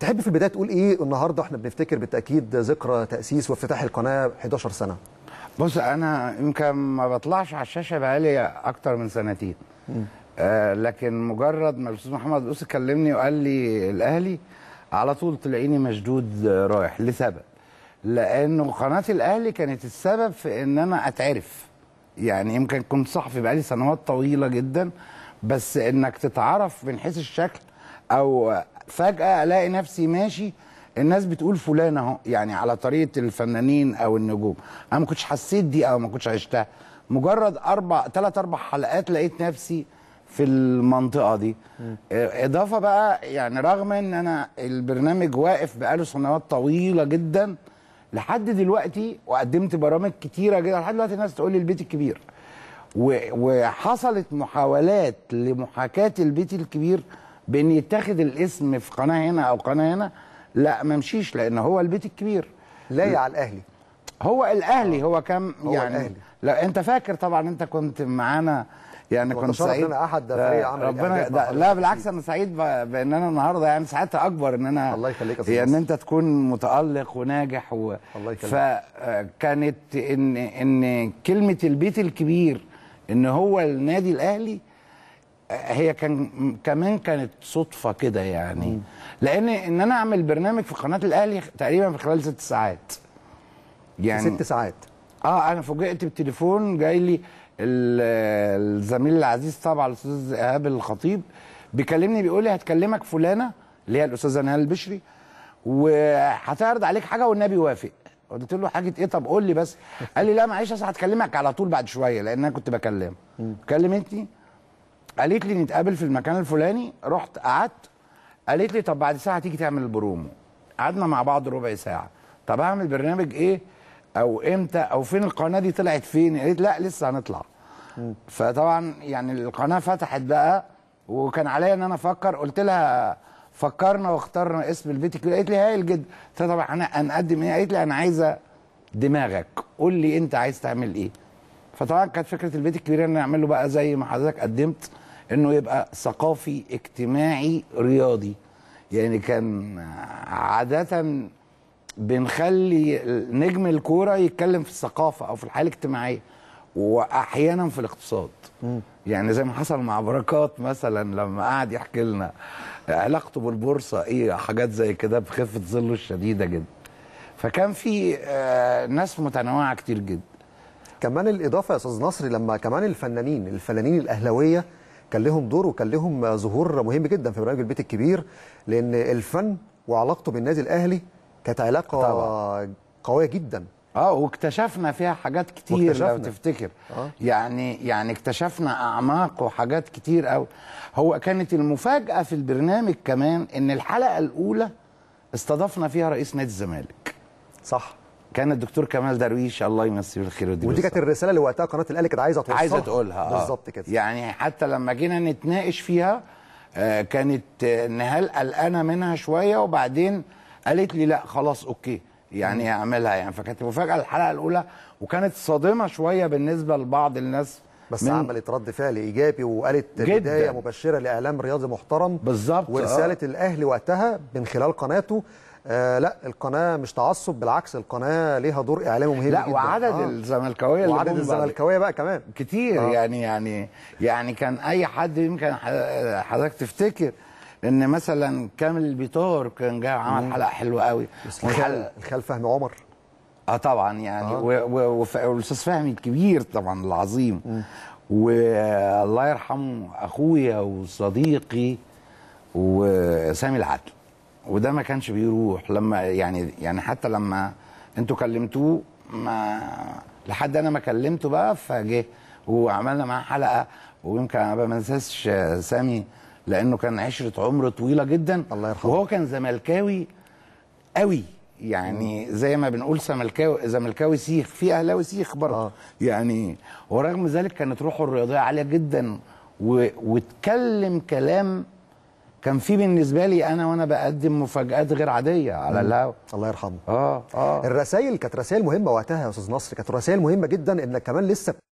تحب في البدايه تقول ايه النهارده احنا بنفتكر بالتاكيد ذكرى تاسيس وافتتاح القناه 11 سنه بص انا يمكن ما بطلعش على الشاشه بقالي اكتر من سنتين آه لكن مجرد ما الاستاذ محمد قوس كلمني وقال لي الاهلي على طول طلعيني مشدود رايح لسبب لانه قناه الاهلي كانت السبب في ان انا اتعرف يعني يمكن كنت صحفي بقالي سنوات طويله جدا بس انك تتعرف من حيث الشكل او فجاه الاقي نفسي ماشي الناس بتقول فلان اهو يعني على طريقه الفنانين او النجوم انا ما كنتش حسيت دي او ما كنتش عشتها مجرد اربع ثلاث اربع حلقات لقيت نفسي في المنطقه دي اضافه بقى يعني رغم ان انا البرنامج واقف بقاله سنوات طويله جدا لحد دلوقتي وقدمت برامج كتيره جدا لحد دلوقتي الناس تقول لي البيت الكبير وحصلت محاولات لمحاكاه البيت الكبير بان يتاخد الاسم في قناه هنا او قناه هنا لا ما مشيش لان هو البيت الكبير لايق على الاهلي هو الاهلي آه. هو كم هو يعني الأهلي. لا انت فاكر طبعا انت كنت معانا يعني كنت سعيد انا احد آه، فريق عمل ربنا ده لا بالعكس انا سعيد بان انا النهارده يعني سعادتي اكبر ان انا الله يخليك يا يعني ان انت تكون متالق وناجح و الله يخليك فكانت آه، ان ان كلمه البيت الكبير ان هو النادي الاهلي هي كان كمان كانت صدفه كده يعني لان ان انا اعمل برنامج في قناه الاهلي تقريبا في خلال ست ساعات يعني ست ساعات اه انا فوجئت بالتليفون جاي لي الزميل العزيز طبعا الاستاذ ايهاب الخطيب بيكلمني بيقول لي هتكلمك فلانه اللي هي الاستاذه نهال البشري وهتعرض عليك حاجه والنبي وافق قلت له حاجه ايه طب قول لي بس قال لي لا معلش هتكلمك على طول بعد شويه لان انا كنت بكلمه كلمتني قالت لي نتقابل في المكان الفلاني رحت قعدت قالت لي طب بعد ساعه تيجي تعمل البرومو قعدنا مع بعض ربع ساعه طب اعمل برنامج ايه او امتى او فين القناه دي طلعت فين قالت لا لسه هنطلع فطبعا يعني القناه فتحت بقى وكان عليا ان انا افكر قلت لها فكرنا واخترنا اسم البيت قالت لي هايل جدا قلت طبعا انا هنقدم ايه قالت لي انا عايزه دماغك قول لي انت عايز تعمل ايه فطبعا كانت فكره البيت الكبير ان انا اعمل له بقى زي ما حضرتك قدمت انه يبقى ثقافي اجتماعي رياضي يعني كان عاده بنخلي نجم الكوره يتكلم في الثقافه او في الحياه الاجتماعيه واحيانا في الاقتصاد يعني زي ما حصل مع بركات مثلا لما قعد يحكي لنا علاقته بالبورصه ايه حاجات زي كده بخفه ظله الشديده جدا فكان في آه، ناس متنوعه كتير جدا كمان الاضافه يا استاذ نصري لما كمان الفنانين الفنانين الاهلاويه كان لهم دور وكان لهم ظهور مهم جدا في برنامج البيت الكبير لان الفن وعلاقته بالنادي الاهلي كانت علاقه طبعا. قويه جدا اه واكتشفنا فيها حاجات كتير لو تفتكر آه. يعني يعني اكتشفنا اعماق وحاجات كتير قوي هو كانت المفاجاه في البرنامج كمان ان الحلقه الاولى استضفنا فيها رئيس نادي الزمالك صح كان الدكتور كمال درويش الله يمسيه بالخير ودي ودي كانت الرساله اللي وقتها قناه الاهلي كانت عايزه توصلها عايزه تقولها آه. بالظبط كده يعني حتى لما جينا نتناقش فيها آه كانت آه، نهال قلقانه منها شويه وبعدين قالت لي لا خلاص اوكي يعني اعملها يعني فكانت مفاجاه الحلقه الاولى وكانت صادمه شويه بالنسبه لبعض الناس بس عملت رد فعل ايجابي وقالت جداً. بدايه مبشره لاعلام رياضي محترم بالظبط ورساله آه. الاهلي وقتها من خلال قناته آه لا القناه مش تعصب بالعكس القناه ليها دور اعلامي مهم لا جدا وعدد آه. الزملكاويه وعدد الزملكاويه بقى كمان كتير آه. يعني يعني يعني كان اي حد يمكن حضرتك تفتكر ان مثلا كامل بيتور كان جاي عمل حلقه حلوه قوي الخال الخال فهمي عمر اه طبعا يعني آه. والاستاذ فهمي الكبير طبعا العظيم والله يرحمه اخويا وصديقي وسامي العدل وده ما كانش بيروح لما يعني يعني حتى لما انتوا كلمتوه ما لحد انا ما كلمته بقى فجه وعملنا معاه حلقه ويمكن انا ما انساش سامي لانه كان عشره عمر طويله جدا الله يرحمه وهو كان زملكاوي قوي يعني زي ما بنقول زملكاوي زملكاوي سيخ في اهلاوي سيخ برضه آه. يعني ورغم ذلك كانت روحه الرياضيه عاليه جدا و... واتكلم كلام كان في بالنسبه لي انا وانا بقدم مفاجات غير عاديه على الهوا الله يرحمه اه اه الرسائل كانت رسائل مهمه وقتها يا استاذ نصر كانت رسائل مهمه جدا انك كمان لسه